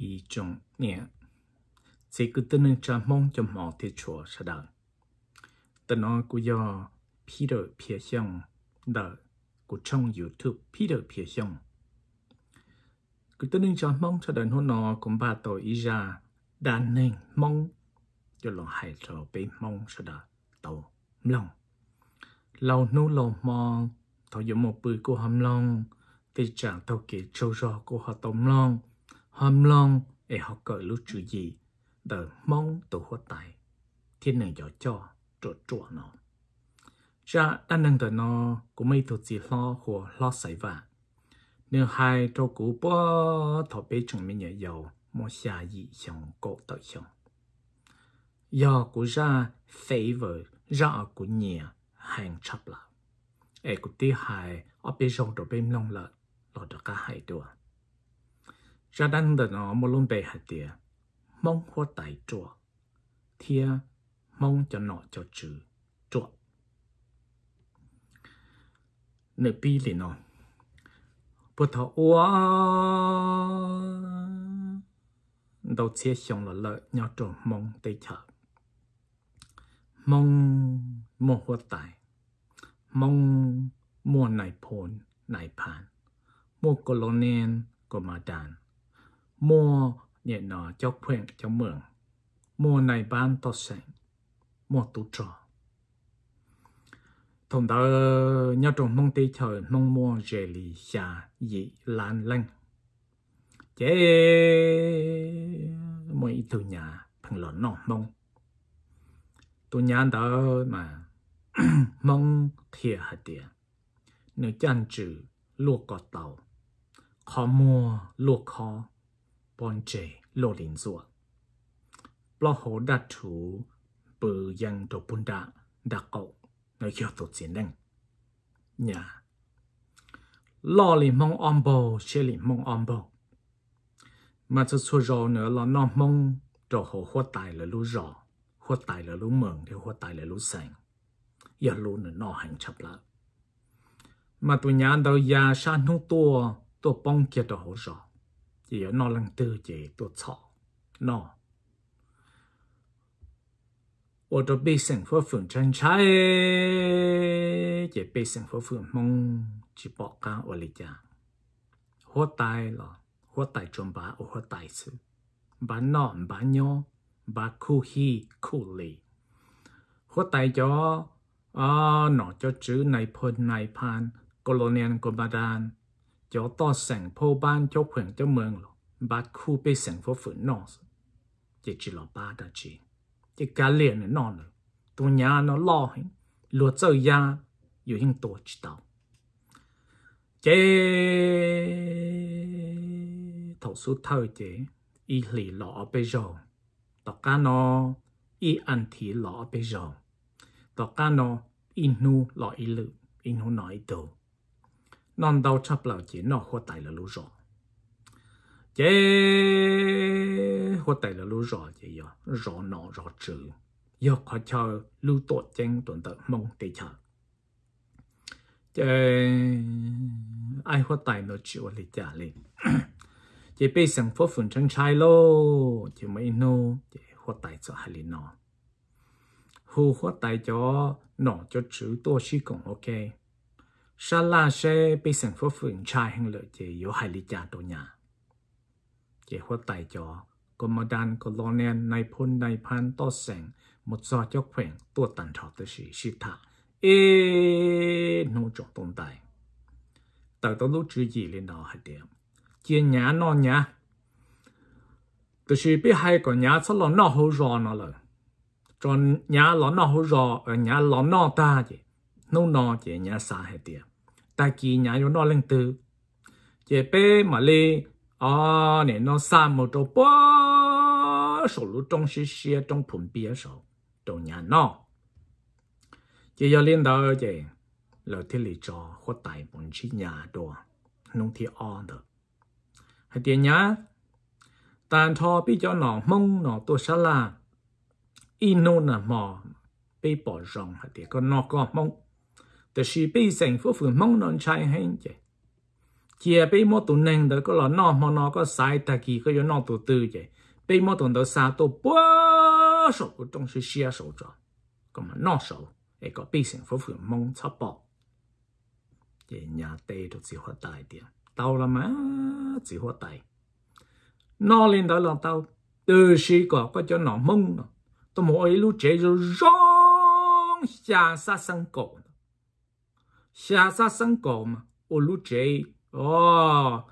一种年，这个的能掌梦就毛的错是的，但那个要批的偏向的，个从 YouTube 批的偏向，个的能掌梦是的，那那恐怕到一下单能梦就老害着被梦是的到梦，老努老梦，他有么不过含梦，对着到给周绕过后懂梦。hôm long e họ cởi lúc chú gì đợi mong tổ hốt tài thiên này gió cho trộn trộn nó cha đang nâng tới nó cũng mấy thuộc gì lo hồ lo xảy vả nếu hai trâu cũ bỏ thọ bế chúng mình nhảy dầu mô xa dị xong cổ tới xong do của ra phê vợ ra của nhà hàng chấp là e của tí hai ở bên rong đồ bên long lợn lọt được cả hai đùa ra đan đờ nó một lông bề hạt tìa mong hoa tài chùa thia mong cho nọ cho trừ chùa nơi bi lì nó bố thọ ua đầu chia xong là lợi nhỏ trộm mong tây chợ mong mong hoa tài mong mua nải phồn nải phản mua cô lô nền cô mà đàn mua nhẹ nọ cho phèn cho mượn mua này bán to sẹn mua tụ trò thùng đó nhau trồng mong tây chờ mong mua rẻ lì xà dị lan lăng chế mỗi từ nhà thằng lợn nọ mong tôi nhà đó mà mong thiệt hạt tiệt nếu chăn trừ luộc cọt tàu khó mua luộc khó bọn trẻ lô lĩnh rùa. Bọn hồ đa thủ bờ dân tổ bún đa đa cậu nơi hiệu tổ chiến đánh. Nhà lo lĩnh mong ôm bầu chế lĩnh mong ôm bầu. Mà cho số rô nữa là nó mong đồ hồ hốt tài là lũ rò, hốt tài là lũ mường, thì hốt tài là lũ sành. Giờ lũ nữa nó hành chập lỡ. Mà tụi nhà đâu già sa nụ tua, tua bông kia đồ hồ rò. จียนอลังตือเจตัวชอนอโอตบีสังฟูฝืนชันใช้เจบีสังฟูฝืนมงจีปอกกาอลิจาหัวตายรอหัวตายจมบาอหัวตายสือบานนอบานยอบานคู่ฮีคู่ลีหัวตายจออ๋อหนอจะจื้อในพนในพานโคลเนียนกบดาน phố ban mừng 有多成鋪班做群做門咯，把酷被成 phố phủ nọ, chỉ chỉ là ba đã chỉ, chỉ cả liền nọ nữa, tu nhà nó lo hình, lúa chơi ya, yêu hình tổ chỉ đạo, chế thầu số thầu chế, y lì lọ bê giờ, tọt cá nó, y ăn thì lọ bê giờ, tọt cá nó, y nu lọ y lự, y nu nói đồ non đâu chấp là chỉ nó khó tài là lú rõ chế khó tài là lú rõ chỉ yo rõ nó rõ chữ, yo khó chờ lú tổ chân tuần tự mong tê chờ chế ai khó tài nó chịu lý trả lý chế bây giờ phố phường chân trai lô chế mấy nô chế khó tài cho hà lý nó hù khó tài cho nó cho chữ tổ sĩ cũng ok sa la se bị sản phố phượng trai hăng lợi chế yếu hai lý cha tổ nhà. Chế hóa tài cho, có mơ đàn có lo nền này phun này phan to sẵn một do cho phèn tua tàn trọ tới sĩ sĩ thạ. Ê, no trọng tồn tại. Tại tao lúc chữ gì lên đó hạt điểm. Chia nhá nó nhá. Từ sĩ bị hai có nhá chắc là nó hô rõ nó lời. Cho nhá là nó hô rõ, ở nhá là nó ta chứ. Nó nó chứ nhá sa hạt điểm ta kỳ nhà yếu nó lên từ chế bé mà lê à nè nó xa một chỗ bó sổ lũ trong xí xía trong phụng bia sổ trong nhà nó chế yếu lên đó chế lời thế lý cho khó tài bốn chi nhà đồ nông thì on được hay tiền nhá tàn thọ bị cho nó mông nó tôi xa là ino nà mò bị bỏ rộng hay tiền con nó có mông แต่ชีปีเสงฟูฝืนมองนอนชายให้เจเจียไปมอตุนหนึ่งเด็กก็หลอนนอมอนอก็สายตะกี้ก็ยอนอตัวตื้อเจไปมอตุนเด็กสาตัวปัว手ก็ต้อง是เสีย手着ก็มันนอ手ไอ้ก็ปีเสงฟูฝืนมองชับปอกเจญาเตตัวจีหัวตายเดีย到了吗จีหัวตายนอเล่นเด็กหลอนเต้าตื้อชีก็ก็จะนอมองเนาะตัวมอไอ้ลูกเจจะร้อง下杀生狗呢 xa xa sân cổ mà ô lú chế ô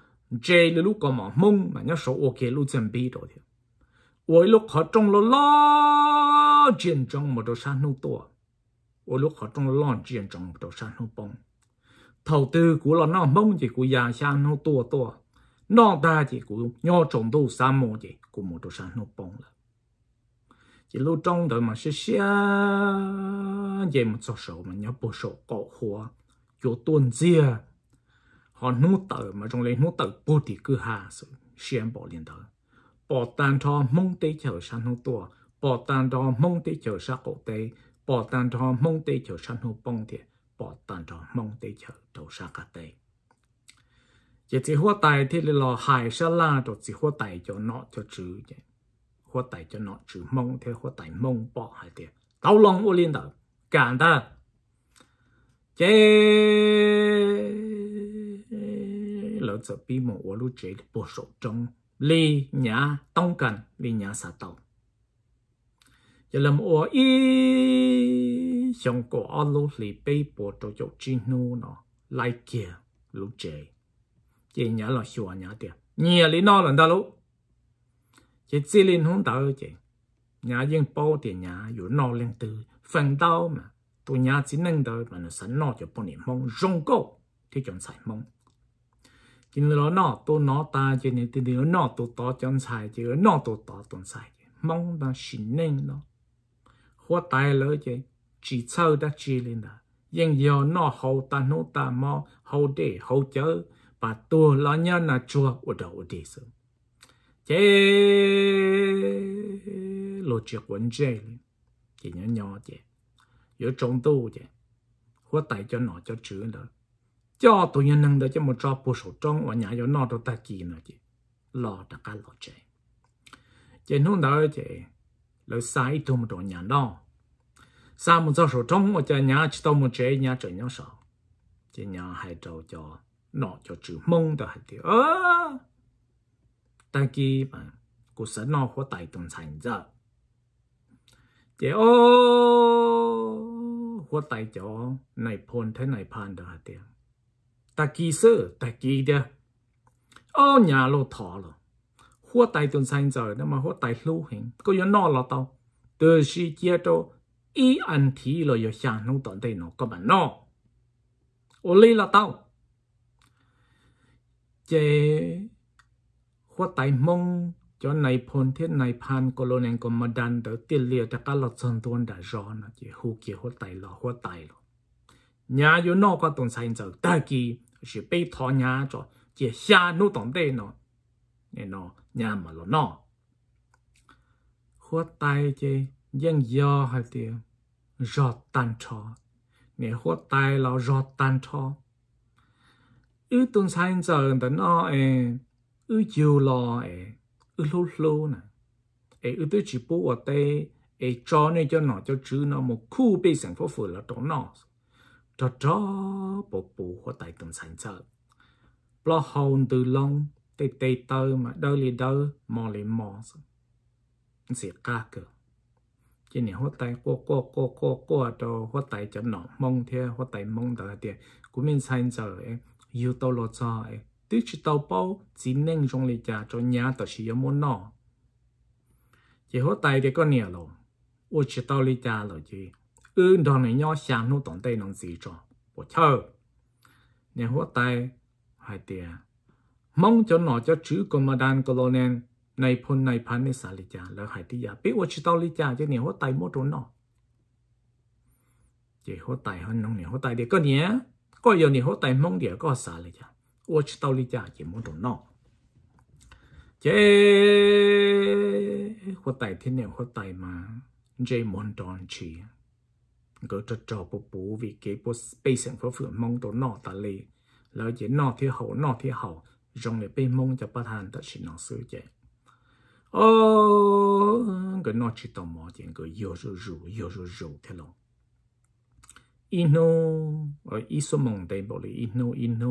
chế lú lú cổ mà mông mà nhớ số ô kê lú chuẩn bị rồi thì ô lú khó trông lú lo chiến trong một đồ sản nô tổ ô lú khó trông lo chiến trong một đồ sản nô bông thầu tư của là nó mông chỉ của già xa nô tổ tổ nó ta chỉ của nhỏ trồng đồ sa mô chỉ của một đồ sản nô bông là chỉ lú trong đời mà sẽ xa chỉ mà số số mà nhớ bổ số cổ hoa cho tuần dìa họ nô tờ mà trong lấy nô tờ bố thì cứ hà sự xem bỏ liền thở bỏ tan cho mong tế chờ san hô tua bỏ tan cho mong tế chờ sa cổ tế bỏ tan cho mong tế chờ san hô bông thiệt bỏ tan cho mong tế chờ đầu sa cả tế chỉ chỉ hoa tài thì lò hài sa la cho chỉ hoa tài cho nó cho chữ vậy hoa tài cho nó chữ mong thế hoa tài mong bỏ hải tiệt tao lòng ô liên đó cảm ta chế lỡ giờ bị một ô lú chế bộ sổ trong li nhà tông cần li nhà sa tàu giờ làm ô ý xong cổ ô lú li bị bộ tổ chức chi nu nó lại kia lú chế chế nhà là xua nhà tiền nhà li nó là đó lú chế chỉ liên hướng tới chế nhà dân bao tiền nhà dù nó lên từ phần đau mà tôi nhớ chỉ nâng đỡ mà nó sẵn nọ cho bọn niệm mong rong câu thì chọn xài mong chỉ là nọ tôi nó ta chỉ nên từ điều nọ tôi to chọn xài chỉ nó tôi to chọn xài mong là xin nên nó hoa tai lỡ chứ chỉ sau đã chỉ lên đó nhưng giờ nó hậu ta nó ta mò hậu để hậu chớ và tôi lo nhớ là chùa ở đâu ở đây sớm chế lo chuyện vấn đề chỉ nhớ nhỏ chứ 有中度 chứ hoa tại cho nó cho chữ nữa cho tụi nhân năng đó cho một trò bộ sổ trong và nhà cho nó đó ta kỳ nữa chứ lo đã cả lo chế chế nó đó chứ lời sai tụi một đồ nhà đó sao một trò sổ trong và cho nhà chỉ tao một chế nhà trời nhau sao chế nhà hai trâu cho nó cho chữ mông đó hay thì ơ ta kỳ mà cô sẽ nó hoa tại tuần thành giờ chế ô hoa tay chỗ này phôn thế này phàn đó hả tiền ta kỳ sơ ta kỳ đó ô nhà lô thọ lô hoa tay tuần sang giờ đó mà hoa tay lưu hình có yếu nọ là tao từ khi chia cho ý ăn thì là yếu sáng nông tận đây nó có bản nọ, ô lý là tao chế hoa tay mông cho này phun thiết này pan colon anh có mà đan đầu tiên liệt đã cả lọt sơn tuôn đã rõ nó chỉ hú kia hú tay lọ hú tay lọ nhà yo nó có tuần sai giờ ta kỳ chỉ bị thọ nhà cho chỉ xa nô tổng tê nó nên nó nhà mà lọ nó hú tay chơi dân do hay tiêu rõ tan cho nè hú tay lọ rõ tan cho ư tuần sai giờ đó nó ư chiều lọ ấy ư lô lô nè ê ư tư chỉ bố ở tê ê cho nên cho nó cho chứ nó một khu bê sản phố phở là đó nó cho cho bộ bù hoa tài tầm sản chợ, lo hồn từ long tê tê tơ mà đơ lì đơ mò lì mò sẽ ca cơ Chứ nè hoa tài cô cô cô cô cô cho hoa tài cho nó mong theo hoa tài mong đợi tiền của mình sản chợ, em yêu tao lo cho em tức chỉ tàu bao chỉ nên trong lì chả cho nhà tàu chỉ yếm muốn nọ chỉ hốt tay cái con nè lộ ô chỉ tàu lì chả lộ chứ ư đoàn này nhau sáng nó tổng tay nông gì cho bộ thơ nè hốt tay hai tia mong cho nọ cho chữ của mà đàn của lô nè này phun này phán này xả lì chả là hai tia biết ô chỉ tàu lì chả chứ nè hốt tay mua trốn nọ chỉ hốt tay hơn nông nè hốt tay đi con nhé có giờ nè hốt tay mong để có xả lì chả 我知道你家也没种闹。chế hoa tài thế nào hoa mà chế món đòn chỉ cứ cho cho bố bố vì cái bố space anh có phượng mong tổ nọ ta lì chế nọ thì hậu nọ thì hậu trong này bên mong cho bắt hàng ta chỉ nọ sửa chế ô cái nọ chỉ tò mò chuyện cái yêu rủ rủ ino ở iso mong đây bảo ino ino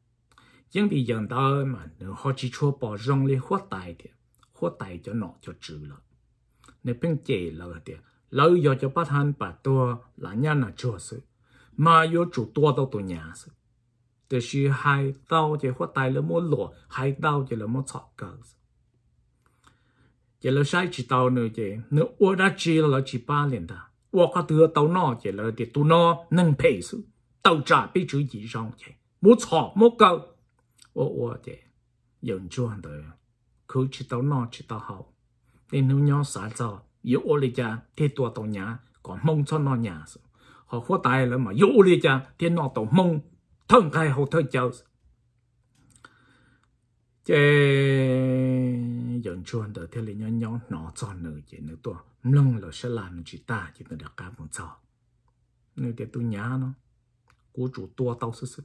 dân vì dân ta mà họ chỉ cho bỏ rong lên hoa tài thì hoa tài cho nó cho trừ là nên bên chế là thì lâu giờ cho bắt hành bà tua là nhà nào chua sự mà yo chủ tua đâu tụi nhà sự thì sự hai tao chỉ hoa tài là một lọ hai tao chỉ là một chọc cờ chỉ là sai chỉ tao nữa chỉ nữa ua đã chỉ là chỉ ba liền ta ua có thứ tao nó chỉ là thì tu nó nâng pay sự tao trả bị chữ gì rong chỉ muốn chọc muốn cờ ô ô thế dùng chuan tới cứ chỉ tao nó chỉ tao hậu nên nếu nhau xã cho yêu ô lý cha thì tua tao nhà còn mong cho nó nhà họ khó tài là mà yêu ô lý cha thì nó tao mong thân cái hậu thân cháu chế dùng chuan tới thế là nhau nhau nó cho nữa chỉ nữa tua lông là sẽ làm chỉ ta chỉ là cả một cho nếu để tôi nhá nó của chủ tua tao sức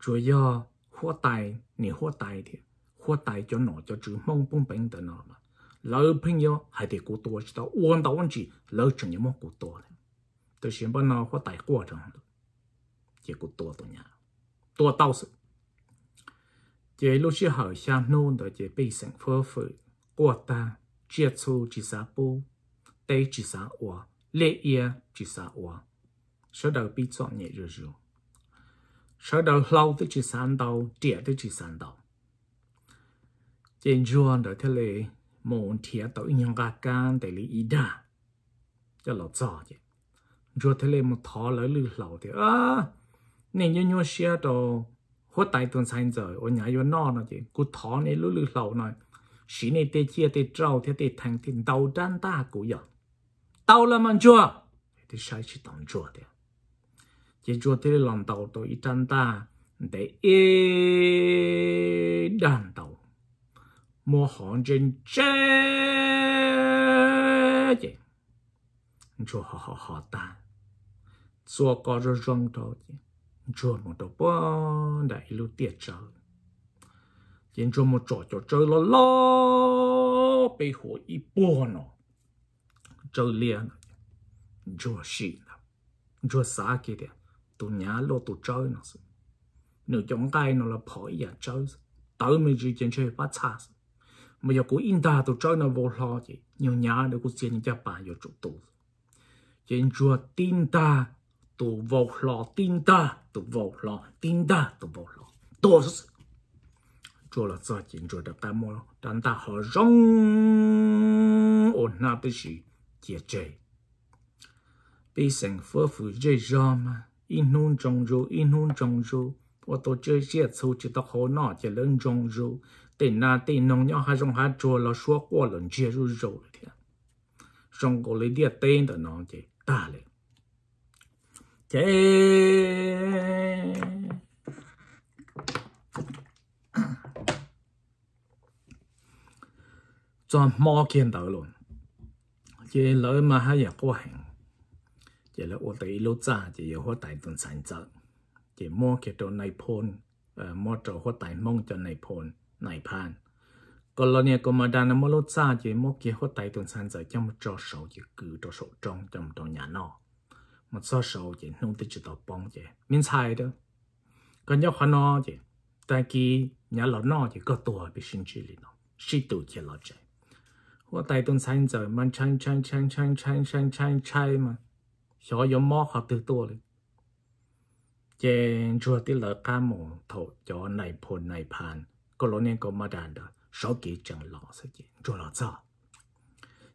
chủ yếu hoa tài nì hoa tài thì hoa tài cho nó cho chữ mong bông bình tờ nó mà lỡ bên nhau hay thì cố tôi chỉ đó uốn đó uốn chỉ lỡ chừng nhau mong cố tôi tôi xin bao nó hoa tài quá chẳng được chỉ cố tôi tôi nhà tôi tao sự chỉ lúc xưa hậu xa nôn đó chỉ bị sinh phơ phơ qua ta chia chu chỉ sa bu tây chỉ sa hoa, lệ ia chỉ sa hoa, sau đó bị chọn nhẹ rồi rồi sở đầu lâu tới chỉ sản đầu trẻ tới chỉ sản đầu trên ruộng đó thế lệ môn thiệt tới những gà can để lý ý đà cho lọ giò chứ ruộng thế lệ một thọ lỡ lư lẩu thì à nên như như xe đồ hốt tay tuần sáng giờ ở nhà yo nọ nó chứ cú thọ này lư lư lẩu này xí này tê chia tê trâu thế tê thành thì đầu đan ta cú giờ tao là mang chua thì sai chỉ tòng chua đấy chỉ chúa thế lòng tàu tôi ít chân ta để ê đàn tàu mua hàng trên chế chị chúa họ họ họ ta chúa có rồi rong tàu chị chúa một đầu bó đại lưu tiệt trời chỉ chúa một chỗ chỗ chơi lo lo bị hồ ít bó nó chơi liền chúa xin chúa xá cái đấy tụ nhá lô tụ chơi nó sự nếu chống tay nó là phổi giả chơi tới mình chỉ chân chơi bắt xa mà giờ cố in ta tụ chơi nó vô lo chứ nhiều nhá để cố xin cho bà giờ chụp tụ chân chùa tin ta tụ vô lo tin ta tụ vô lo tin ta tụ vô lo tụ chùa là sao chân chùa đặt ta mua đặt ta hở rong ổn na tới gì chia chơi bị sinh phở phụ dây ra mà in hun trong ru in hun trong ru ô tô chơi xe số chỉ tóc hồ nọ chỉ lên trong ru tên na tên nông nhau hai trong hai chùa là xua qua lần chia ru ru thế trong cổ lấy địa tên đó nó chỉ ta lên chế cho mò kiến đầu luôn chế lỡ mà hai giờ qua hàng chỉ là ô tới lô cha chỉ yếu hoa tài tuần sản trợ chỉ mua cái đồ này phôn mua trò hoa tài mong cho này phôn này pan còn lo nè còn mà đàn mua lô cha chỉ mua cái hoa tài tuần sản trợ trong trò sầu chỉ cứ trò sầu trong trong trò nhà nó mà trò sầu chỉ nông tới chỉ tao bông chỉ miếng 菜 đó còn nhớ hoa nó chỉ tại kỳ nhà lão nó chỉ có tuổi bị sinh chỉ lì nó sĩ tử chỉ lo chạy hoa tài tuần sản trợ mà chăn chăn chăn chăn chăn chăn chăn chăn mà mò khắp trên chùa tí lỡ cá mù thổ cho này phù này phàn có lỗ nên có mà đàn đó số kỹ chẳng lọ sẽ chỉ chùa lọ cho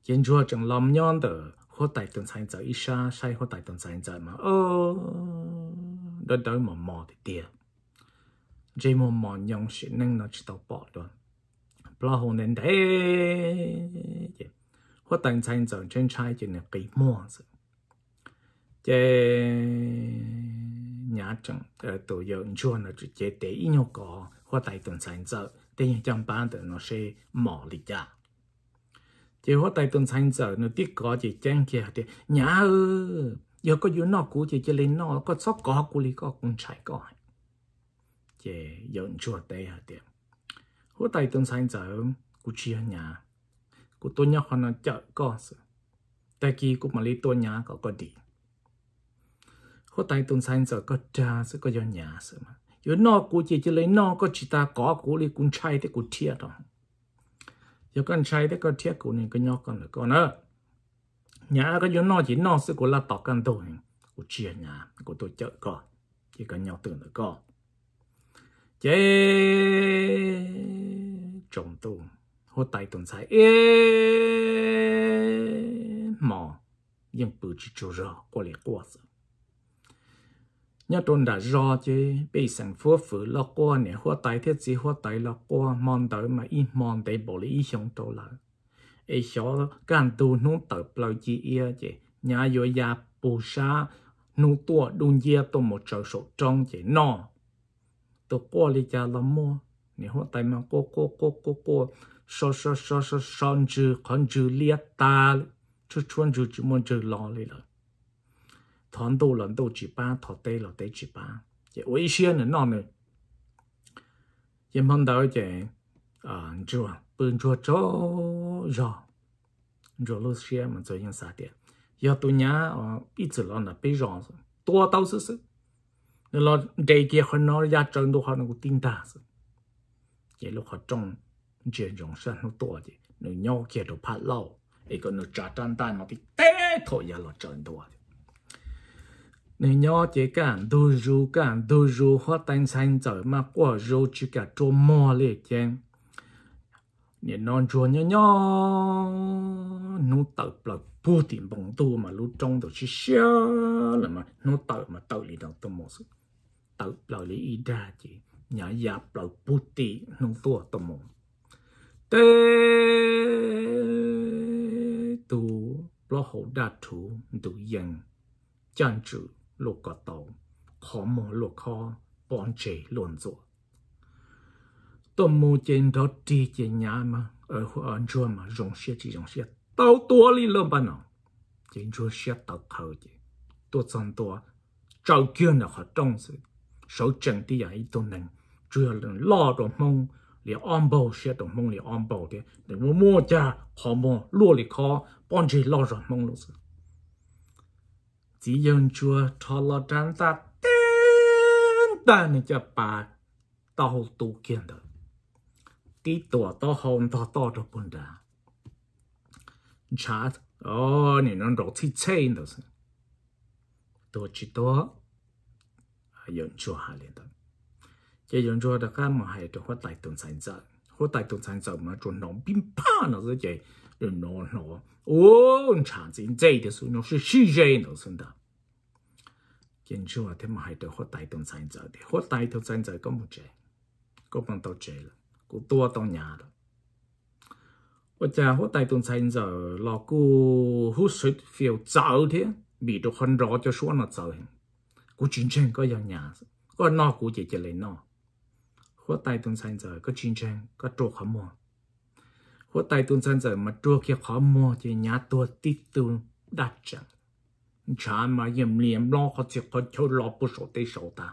trên chùa chẳng lầm nhon tờ hô tài tuần sáng giờ isha sai hô tài tuần sáng giờ mà ơ đó đó mà mò thì tiệt chỉ mò mò nhong sẽ nâng nó chỉ tàu bỏ luôn bỏ hồn nên thế hô tài sáng giờ trên trai chỉ là kỹ mò rồi chế nhà chẳng ở ờ, tổ giờ chua nó chỉ chế tế ít nhau có hoa tay tuần sáng giờ để nhà chẳng bán được nó sẽ mỏ lý ra chế hoa tay tuần sáng giờ nó tiếc có chỉ chẳng kia thì nhà ư giờ có yếu nó cũ chỉ chế lên nó có sóc có cũ lý có cũng chạy có chế giờ chua đây hả tiệm hoa tay tuần sáng giờ cú chia nhà cú tôi nhau họ nó chợ có sự tại kỳ cũng mà lý tôi nhà có có đi có tay tuần sai giờ có cha sẽ có do nhà sự mà yếu nó cú chỉ chỉ lấy nó có chỉ ta có cú lấy cún chạy thế cú thiệt đó. yếu con chạy thế có thiệt cú này có nhóc con là con ơ. nhà có yếu nó chỉ nó sẽ cú là tọt căn đồ của chia nhà của tôi chợ con chỉ có nhau tưởng là con chế trồng tu hô tay tuần sai ê mò nhưng bự chỉ chỗ rồi có lại qua sự nhất tôn đã do chế bị sản phu phử lo qua nè hoa tay thiết gì hoa tay lo qua mòn tới mà ít mòn tới bỏ lý xong tổ lại ấy cho can tu nung tới bao chi ia chế nhà yo ya bù sa nung tua đun gia tôi một trời sổ trong chế no tôi qua lý cha lắm mua nè hoa tay mà cô cô cô cô cô so so so so so chữ con chữ liệt ta chút chút chữ chữ môn chữ lo lý rồi thon tô lần tô chỉ ba thọ tê là tê chỉ ba chỉ ôi xuyên là nó này yên phong đầu chỉ à chùa bên chùa chỗ rồi rồi lúc xuyên mà rồi yên sao tiền giờ tôi nhá ít giờ là bây giờ tua tao sự sự nên là đây kia họ nói ra chân đồ họ nó cũng tin ta sự lúc họ trong chuyện rộng sân nó tua chứ nó nhau kia đồ phát lâu ấy nó trả tan tan nó thì té thôi giờ là chân đồ 你要这干都肉干都肉或单餐走嘛，过肉只个做么嘞见？你弄做尿尿，弄豆不不点蹦多嘛，弄中都是笑了嘛，弄豆嘛豆里头都么事，豆老里一大截，伢伢不不点弄多都么，对，都不好大图都赢，这样子。ลูกก็ตองขอมอลูกคอปอนเจหลวนจัวตัวมูเจนดอดีเจนยามาเออหัวจัวมาจงเสียจีจงเสียเต้าตัวลีเริ่มบ้านอ่ะเจนจัวเสียเต้าเขาจีตัวจันตัวเจ้าเกี่ยนอ่ะเขาต้องสิ手整啲人都能主要能拉到夢你安保些到夢里安保的，你我莫家好麼？落里靠，幫住老人夢路子。chỉ dân chua thọ lo trắng ta tên ta này cho bà tàu tu kiện được tí tuổi tàu hồn tàu tao được bún đà chát ô nè nó rồi thì chơi nữa tôi chỉ tôi à, dân chua hà liền đó cái dân chua đó các mà hay được hoa tài tuần sản dạo hoa tài tuần sản dạo mà chuẩn nóng bim pa nó rồi chơi den norra und chansin zeite su no shi shi je no sunda ken jo te ma hai te hot tai ton sain za de tai ton sain za ko mu che ko pan to che la ku to to nya la wa cha tai ton sain za lo ku hu su phiêu zao thế bị đồ hon rõ cho xuống nó zao hin ku chin có yo nya có no ku che che le no tai ton sain za có chin chen có tro kha mo có tay tuôn san giờ mà trua kia khó mua thì nhà tua tít tu đặt chẳng cha mà yếm liếm lo khó chịu khó chịu lo bù sổ tê sổ ta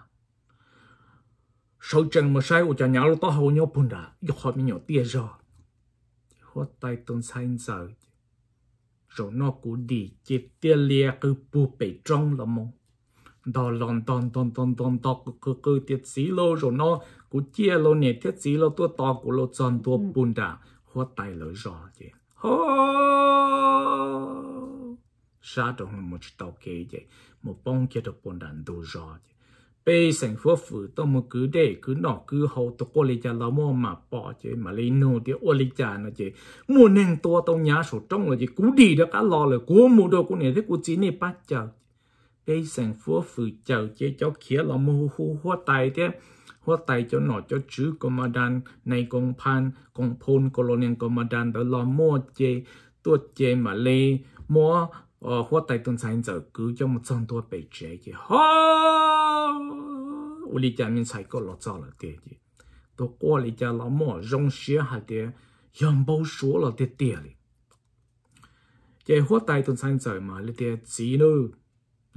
sổ chẳng mà sai u cho nhà lo tao hầu nhau bùn đã yêu khó mình nhau tia rồi có tay tuôn san giờ rồi nó cú đi chỉ tia lia cứ bù bể trong là mong đó lon ton ton ton ton to cứ cứ tiết xí lô rồi nó cũng chia lô nè tiết xí lô tua to của lô tròn tua ừ. bùn đã 我带了热的，哦，啥东西没知道给的，没帮给的帮人都热的。bây sản phố phụ tôi mà cứ để cứ nọ cứ hậu tôi có lý cha là mua bỏ chứ mà lấy nô thì ô lý nó chứ mua nên to tôi nhá số trong là chứ cú đi đó cả lo là cú mua đồ cú này thế cú chỉ này bắt chờ bây sản phố phụ chờ chứ cháu kia là mua hú hú tay thế หัวไตจนหนอจจื้อกมาดันในกองพันกองพลกโลเนียนกมาดันตลอมมัวเจตัวเจมาเลมัวเอ่อหัวไตตนสายเจอกูจะมาซ่อนตัวไปเจจีฮ่าอุลิจามินใส่ก็หลอจ้าละเตียจีตัวกัวลิจาละมัวรงเสียหาเตียยังบ่ชัวละเตียเตียเลยเจหัวไตตนสายเจอมาเลยเตียจีนู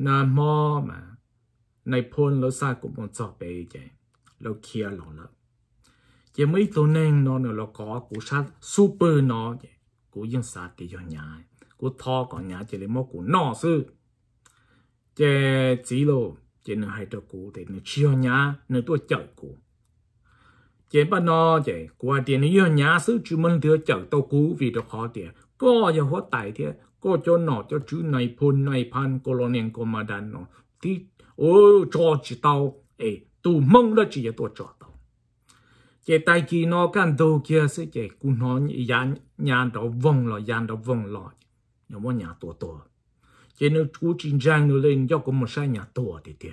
นามอมาในพลแล้วซากุมอนจอไปเจเราเคลียร์หลอนละจะไม่ตัวแน่งนอนเราก็กูชัดซูเปอร์นอกูยังสาติยอนยายกูทอก่อนยาจะเลยมอกูนอซื้อเจจีโลเจเนื้อให้ตัวกูแต่เนื้อเชียวยาเนื้อตัวเจ้ากูเจบ้านนอเจกูว่าเดี๋ยวนี้ยอนยาซื้อจุมันเดือเจ้าตัวกูวีดอกคอเดียก็ยังหัวไตเทียก็จะหนอจะจื้อในพลในพันกโลเนียนกมาดันเนาะที่โอ้จอจิตเอาเอ tu mong đó chỉ tôi cho tao chế tay chỉ nó căn đồ kia sẽ chế cú nó nhà vâng vâng nhà đầu vong lo nhà đầu vong lo nhưng mà nhà tổ tổ chế nếu chú chỉ trang nó lên cho có một sai nhà tổ thì thế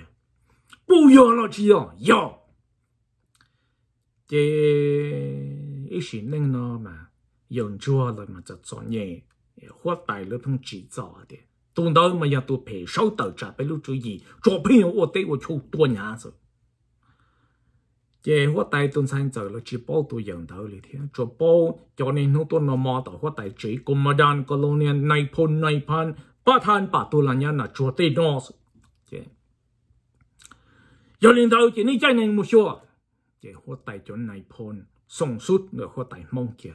bù yo lo chỉ yo yo chế ý sĩ nên nó mà dùng chua là mà chặt chọn nhẹ hoặc tài lớp không chỉ rõ thì tôi đó mà nhà tôi phải sáu tờ trả phải lúc chú gì cho phim ở đây của chú tôi nhà rồi chế hoa tai tuân sang giờ là chỉ bao tu dân thầu lì thiên cho bao cho nên nó tuần nó mò tàu hoa tai chỉ cùng mà đàn colonial này phun này pan ba than ba tu là nhà là chúa tây nó chế giờ liền thầu chỉ ní chạy nên mua số chế hoa tai cho này phun song suốt nữa hoa tai mong kia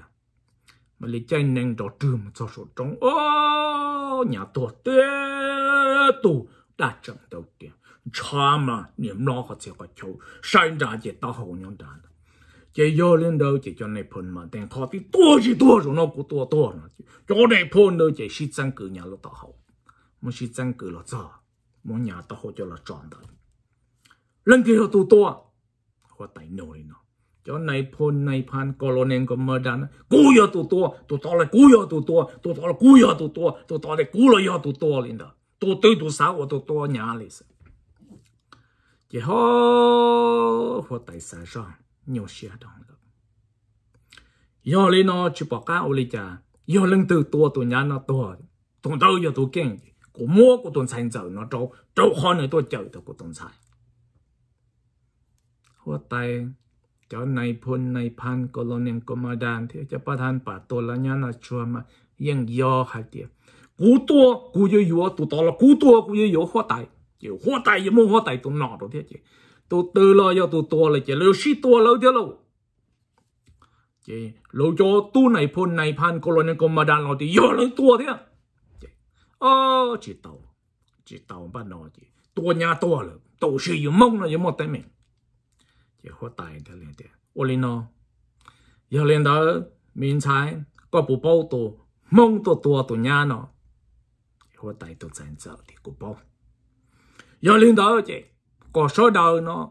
mà lì chạy nên đó trừ cho số số trong ô nhà tổ tê tu đã chậm đầu tiên 差嘛，你们哪个在个球，山寨就打好打蛋，这幺零导就叫你婆嘛。但他的多是多熟，那个多多呢？叫你婆呢就是蒸个娘了打好，没是蒸个了咋？没娘打好叫了的，人给了多多，我再弄一呢。叫内婆内婆过了弄个么蛋？鼓一多多，多多来鼓一多多，多多来鼓一多多，多多来鼓了一多多零头，多堆多少我都多娘来生。chỉ hô hoa tài xã rong nhiều xe đồng lực yo lên nó chỉ bỏ cá ô lì cha yo lên từ tua tụi nhà nó tua tụi đâu giờ tụi kinh của mua của tụi sản giờ nó trâu trâu khó này tôi chở được của tuần sản hoa tài cho này phun này phan có lo niệm có mà đàn thì cho bà than bà tôi là nhà nó chua mà yên yo hay tiệt cú tua cú yo yo tụi to là cú tua cú yo yo hoa tài chịu hoa tay với mua hoa tay tụi nọ rồi thế chị tụi từ lo cho tụi tua là chị liều xí tua lâu thế lâu chị lâu cho tu này phun này phan cô lo nên cô thì yo tua thế à. chị ơ chị tàu chị tàu bắt nó chị tua nhà tua rồi tàu xí mông là yêu mông tay mình chị hoa tay thế liền thế ô linh nó giờ lên đó mình sai có bố bao tụ mông tụ tua tụ nhà nó hoa tay tụ chân sợ thì cô bao giờ lên đó chị có số đầu nó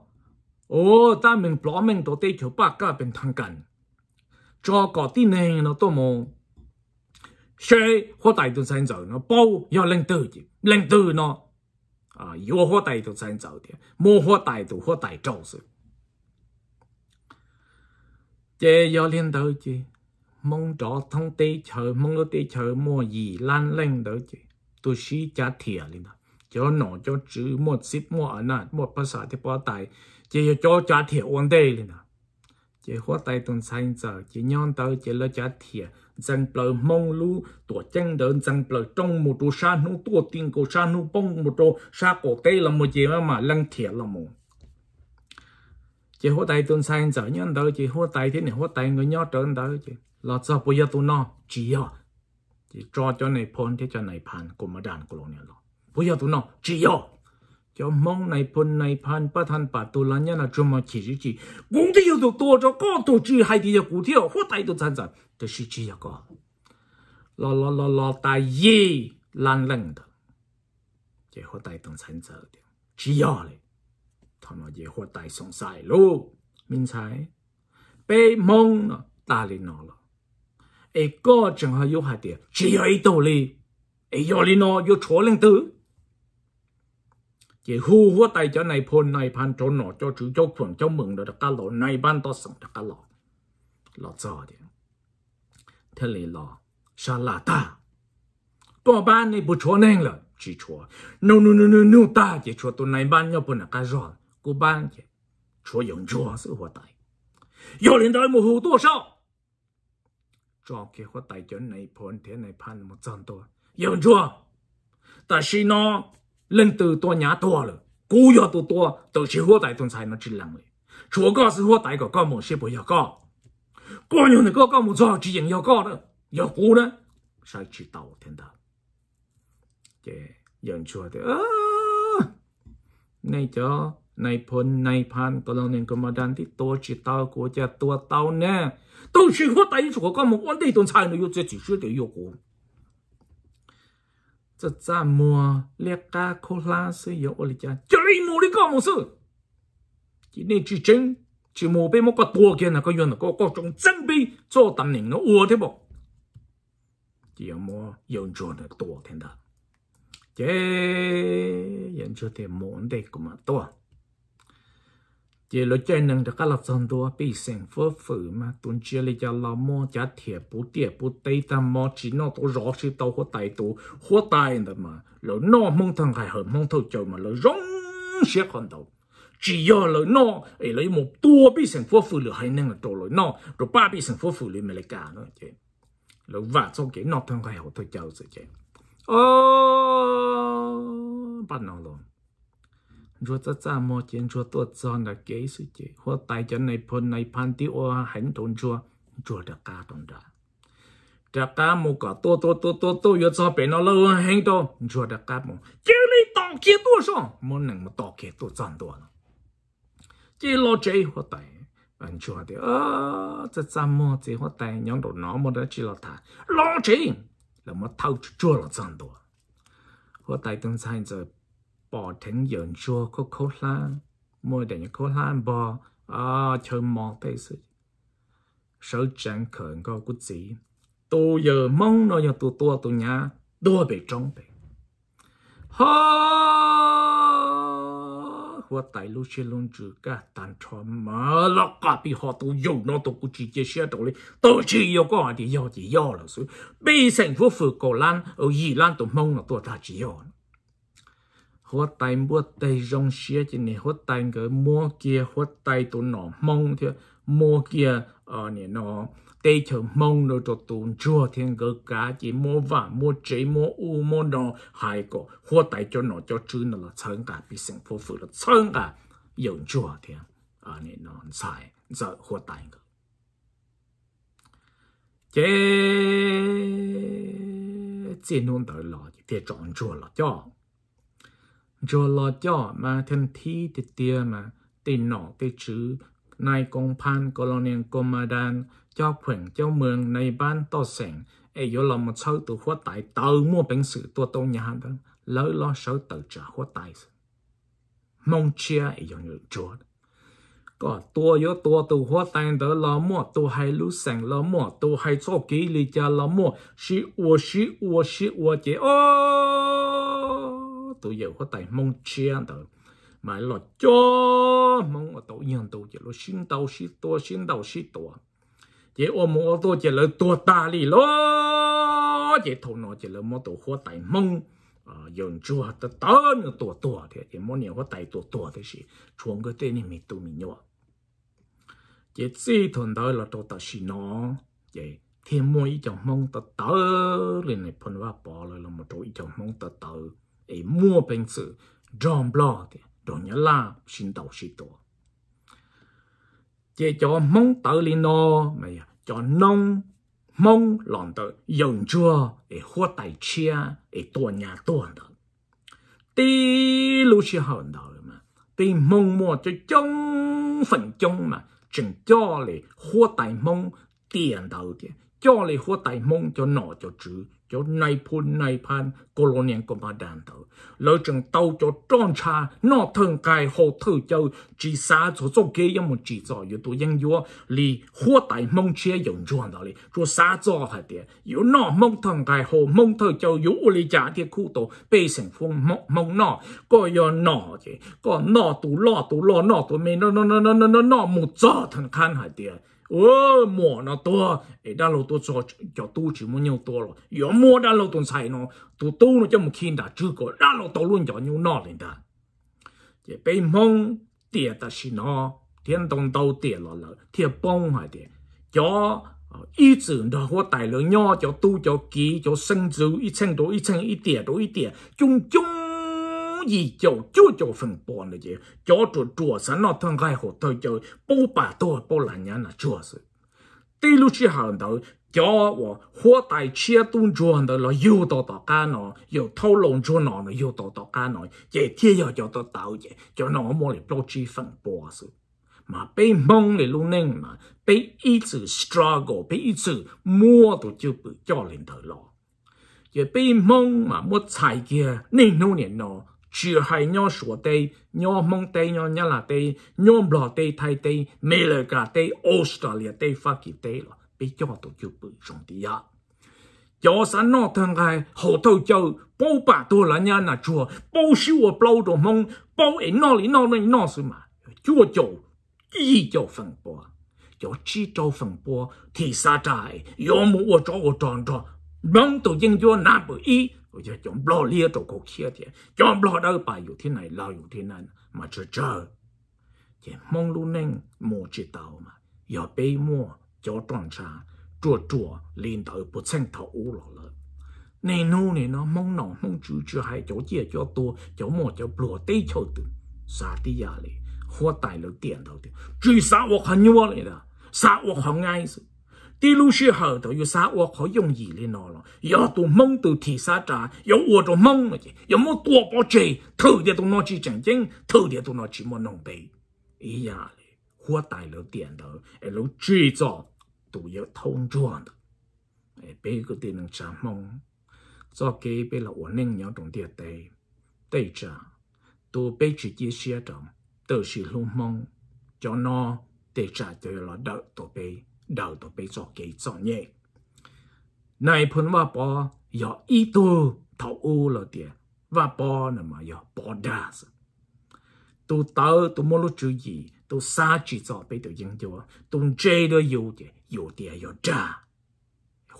ô ta mình bỏ mình tổ tê chỗ bạc cả bên thằng cần cho có tí này nó to mồ xe hoa tài tu sáng giờ nó bao giờ lên từ chị lên từ nó à yêu hoa tài tu sáng giờ thì mua hoa tài tu hoa tài trâu sự chị giờ lên đó chị mong cho thông tê chờ mong nó tê chờ mua gì lan lên đó chị tôi xí chả thiệt lên đó cho nó cho chữ một xếp một ở nát chỉ cho trả thiệt ổn đây lên chỉ hóa tay tuần sang giờ chỉ nhon tới chỉ là trả thiệt rằng bờ mong lu tổ chân đơn rằng bờ trong một đồ sa nu tổ tiên cổ sa nu bông một đồ sa cổ tây là một gì mà mà lăng thiệt là một chỉ hóa tay tuần sang giờ nhon tới chỉ hóa tay thế này hóa tay người nhon trơn tới chỉ là sao bây giờ tụi nó chỉ à chỉ cho cho này phun thế cho này phản của mà đàn của nó này lo 不要多弄，只要叫梦内婆内盘不贪八度拉伢那这么起日子，我们要多做多着高子，蝴海底的股票或大都产生，都是只要个，啦啦啦啦，大意冷冷的，这蝴带动产生的，只要嘞，他们这蝴带上赛了，明菜被梦了，大姨闹了，诶，这正好有海的，只要一朵里，哎，幺里诺有错两朵。chỉ hu hua tay cho này phun này pan trốn nọ cho chú cho quần cho mừng được cả lọ này ban to sống được cả lọ lọ giờ đi thế này lọ sa là ta to ban này bố cho nên là chỉ cho no no no no no ta chỉ cho tụi này ban nhau bữa cả rồi cô ban chỉ cho dùng cho sự hua tay yêu liền đời mù hù tôi sao cho cái hua tay cho này phun thế này pan một trăm tuổi dùng cho, ta xin nó 人都多年多了，国家都多都是我带头才能进来的。确个是我在个，搞么些不要搞。过年那个搞么错，自然要搞了，要活了，才治到天到？对，养说的啊，那种那盆那盘，可能那个么蛋子都知道国家多到呢。都是我带个搞么，我带才菜有这治出的要活。这咋么列嘎可拉是有我里家，这里么的搞么事？今天去争，去莫被莫个多见那个原那个各种准备做当年的我的不，也么有做的多天的，这人做的么的个么多。chỉ lo chơi nâng được các lập dân tua bị sinh phơ phử mà tuần chia lấy cho lo mua trả thiệt bố tiệp bố tây tam mò chỉ nó tổ rõ sự tàu hoa tài tu hoa tài nữa mà lỡ nó mong thằng hải hợp mong thâu chờ mà lỡ rong xét còn tàu chỉ do lỡ nó ấy lấy một tua bị sinh phơ phử lỡ hay nâng là tổ lỡ nó rồi ba bị sinh phơ phử lỡ mày lại cả nữa chứ lỡ vả sau cái nó thằng hải hợp thâu chờ rồi chứ ô bắt nó rồi rùa ta ta mò chén rùa tôi giòn là kế sự chế hoa tài chân này phần này pan tiêu hoa hành thôn rùa rùa đã cá tồn đã đã cá mù cả tua tua tua tua tua yo cho bé nó lâu hành to rùa đã cá mù chứ này tỏ kia tua sao muốn nặng mà tỏ kia tua giòn tua chỉ lo chế hoa tài anh chùa thì ơ ta ta mò chế hoa tài nhóm đồ nó mà đã chỉ lo thả lo chế là mà thâu chua là giòn tua hoa tài tương sai giờ bỏ thằng dần chua có khó lan mua để những khó lan bỏ à chờ mong tay sự sợ chẳng khởi có cút gì tôi giờ mong nó cho tôi tôi tôi nhà tôi bị trống bị ha hoa tại lúc chơi luôn chữ cả tàn cho mà lọ cả bị họ tôi dùng nó tôi cũng chỉ chơi xe đồ lên tôi chỉ yêu có gì yêu gì yêu là suy, bây thành phố phường cổ lan ở gì lan tôi mong là tôi ta chỉ yêu chỉ cái mua kia หัวไตบัวไตจงเชียจินเนี่ยหัวไตก็มัวเกียหัวไตตัวหนอมงเถอะมัวเกียเออเนี่ยเนาะ tê chờ mong đồ cho tùn chùa thiên cơ cá chỉ mua vả mua chế mua u mua đo hai cổ hô tay cho nó cho chứ nó là sơn cả bị sinh phố phụ là sơn cả dùng chùa thiên ở nè nó xài giờ hô tay cơ chế chỉ nôn tới lọ thì chọn chua là cho rồi lo cho mà thân thi thì tia mà tên nọ cái chữ nai công pan colonial commandant cho phượng cho mường này ban to sảnh ai vô lòng một sâu từ khóa tài tàu mua bệnh sự tua tô nhà hàng đó lỡ lo sâu tự trả khóa tài mong chia ai vô như chúa có tua vô tua từ khóa tài đó lo mua tu hay lú sảnh lo mua tu hay cho kỹ lý cha lo mua sĩ ua sĩ ua sĩ ua chế ô tổ dầu có tài mong chia tờ mà lo cho mong ở tổ nhân tổ chỉ lo xin đầu xin tổ xin đầu xin tổ chỉ ôm mua tổ chỉ lo tổ ta li lo chỉ thầu nó chỉ là mua tổ có tài mong à, dùng chua tớ tớ nữa tổ tổ thì chỉ mua nhiều có tài tổ tổ thì chỉ chuông cái tên này mình tụ mình nhọ chỉ chỉ thằng đó là tổ ta xin nó chỉ thêm mua ít chồng mong tớ tớ lên này phân vào bỏ lại là một chỗ ít chồng mong tớ tớ e mua pensi John Blood donya la xin tàu xí tổ chế cho mong tờ li no mày à, cho nông mong lòng tờ dùng chua để hoa tài chia để tua nhà tua đó tí lu xí hòn đó mà tí mong mua cho trong phần trong mà chừng cho lì hoa tài mong tiền đầu kìa cho lì hoa tài mong cho nọ cho chữ cho nai phun nay pan colonial commandant lỡ chừng tàu cho tròn cha nó thường cài hồ thử châu chỉ xa cho cho kia yếm một chỉ cho yếu tố yên yếu li hoa tại mong chia dùng chuẩn đó li cho xa cho hạt địa yếu nó mong thường cài hồ mong thử châu yếu li trả thì khu tổ bê sinh phong mong mong nó có yếu nó chứ có nó tụ lo tụ lo nó tụ mình nó nó nó nó nó nó một giờ thằng khan hạt địa ô mỏ nó to để đa lô tôi cho cho tu chỉ muốn nhiều to rồi yo mua đa lô tôi xài nó tôi tu nó cho một khi đã chưa có đa lô tôi luôn cho nhiều nó lên ta chỉ bị mong tiền ta xin nó thiên đồng đầu tiền là lợi thiên bông hay tiền cho ý ờ, chữ nó hoa tài lượng nho cho tu cho ký cho sinh chữ ít chân đó ít chân ít tiền đó ít tiền chung chung gì chầu chúa chầu phần bò này chứ chó chùa chùa sẵn nó thân gai hồ thôi chầu bố bà tôi bố là nhà là chùa sự hàng đầu chó và hoa tài chia tuôn chùa hàng là yêu tổ tổ cá nó yêu thâu lồng chùa nó nó yêu tổ tổ cá nó chỉ thiên yêu cho tổ tạo chứ cho nó mua lại bố chi phần bò sự mà bị mong lại luôn nên mà bị ít struggle bị ít sự mua tổ chức cho lên đầu lo 也被蒙嘛，莫踩个，内弄年喏，chỉ hay nhau sủa tay nhau mong tay nhau nhà là tay nhau bỏ tay thay tay mê lờ cả tay Australia tay phát kỳ tay là bị cho tổ chức bự trong tí ạ cho sẵn nó thằng ai hậu thâu châu bao bà tôi là nhà là chùa bao siêu ở bao đồ mong bao ảnh nó lý nó này nó sự mà chúa châu ý châu phần bò cho chi châu phần bò thì xa trái yếu mũ ở chỗ ở tròn tròn mong tổ dân chúa nạp bởi ý 我就讲不了做国写的，讲不了到白有天来老有天来嘛就这，这忙碌人莫知道嘛，要被摸叫断差，做做领导不成头乌了了。你努你呢，忙弄忙住住还叫这叫多叫么叫不得求的，啥的压力，活带了点到的，最少我很牛了的，啥我很爱是。第六十后头有啥我可用毅力拿了，要多梦都提啥渣，要我都梦了去，要么多不追，头的都拿去正经，头的都拿去么弄背，哎呀嘞，我带了点头，一路最早都要通转的，哎，别个的能咋梦，早给别了我宁要懂点对，对着，都被直接写着，都是路梦，叫那对着就要了到多背。đầu tổ bị cho kỳ cho nhẹ này phần và bò giờ ít tu thầu u là tiền và bò là mà giờ bò đa tu tớ tu mua lúc chú ý, tu xa chỉ cho bị tự dân chúa tu chơi đó yêu tiền yêu tiền yêu đa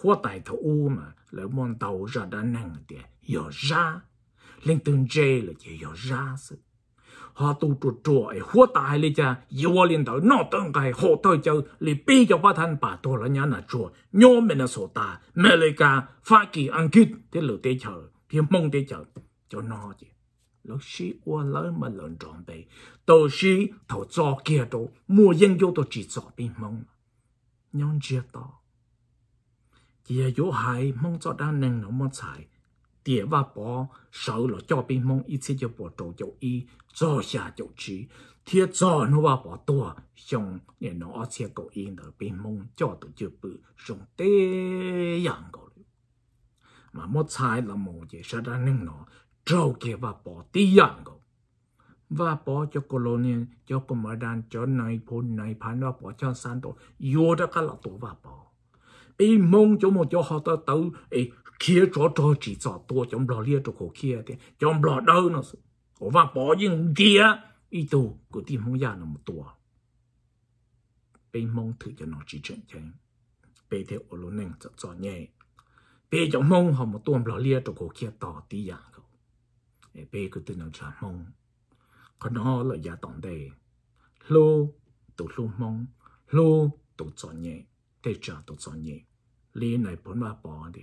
hoa tài thầu u mà lỡ mong tàu ra đã năng tiền yêu ra lên từng chơi là chỉ yêu ra sự họ tu trụ trụ ấy hua ta hay lấy cha yêu liên đầu nó tương cái họ tôi cho lì bi cho phát thanh bà tôi là nhà nà trụ nhớ mình là số ta mẹ lấy cả phát kỳ ăn kít thế lửa tế chờ thế mong tế chờ cho nó chứ lỡ sĩ qua lỡ mà lợn tròn bề tổ sĩ thầu cho kia đồ mua yên vô tôi chỉ cho bị mong nhon chia to chỉ là yếu hại mong cho đa năng nó mất xài địa và bỏ sợ là cho bình mong ít sẽ cho bỏ trâu cho y cho xa cho trí thiết cho nó và bỏ tua xong để nó sẽ cầu y ở bình mong cho tụi chưa bự xong tê yang cầu mà một sai là một gì sẽ ra nên nó trâu kia và bỏ tê yang cầu và bỏ cho colonia cho đàn cho này phun này phán và bỏ cho san tổ yêu đã cả là tổ và bỏ bên mong cho một cho họ tới tới kia cho cho chỉ cho tôi chống bỏ lia cho khổ kia thì chống bỏ đâu nó ở và bỏ những kia ý đồ của tim không già một tuổi bên mong thử cho nó chỉ chuyện chén bên theo ở lối nền cho cho nhẹ bên chống mong họ một tuần bỏ lia cho khổ kia tỏ tí già không bên cứ tin nó trả mong còn nó là giá tổng đề lô tụ lô mong lô tụ cho nhẹ thế trả tụ cho nhẹ lý này bốn ba bỏ đi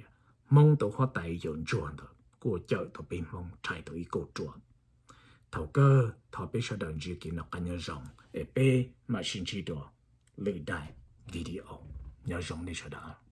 mong tổ hoa tại dọn chuồn đó của chợ tổ bên mong chạy tổ y cổ chuồn thầu cơ thọ bê sao đòn dư kỳ nó cả nhớ rộng ế bê mà xin chi đồ lưỡi đại video nhớ rộng đi sao đó